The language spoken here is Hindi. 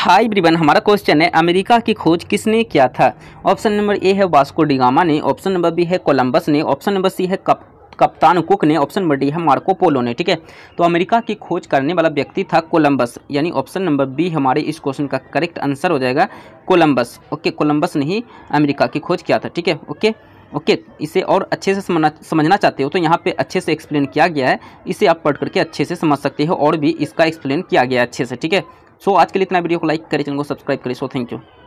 हाय ब्रिवन हमारा क्वेश्चन है अमेरिका की खोज किसने किया था ऑप्शन नंबर ए है वास्को डिगामा ने ऑप्शन नंबर बी है कोलंबस ने ऑप्शन नंबर सी है कप कप्तान कुक ने ऑप्शन नंबर डी है मार्को पोलो ने ठीक है तो अमेरिका की खोज करने वाला व्यक्ति था कोलंबस यानी ऑप्शन नंबर बी हमारे इस क्वेश्चन का करेक्ट आंसर हो जाएगा कोलंबस ओके कोलंबस ने ही अमेरिका की खोज किया था ठीक है ओके ओके इसे और अच्छे से समझना समझना चाहते हो तो यहाँ पे अच्छे से एक्सप्लेन किया गया है इसे आप पढ़ करके अच्छे से समझ सकते हो और भी इसका एक्सप्लेन किया गया है अच्छे से ठीक है सो आज के लिए इतना वीडियो को लाइक करें चैनल को सब्सक्राइब करें सो थैंक यू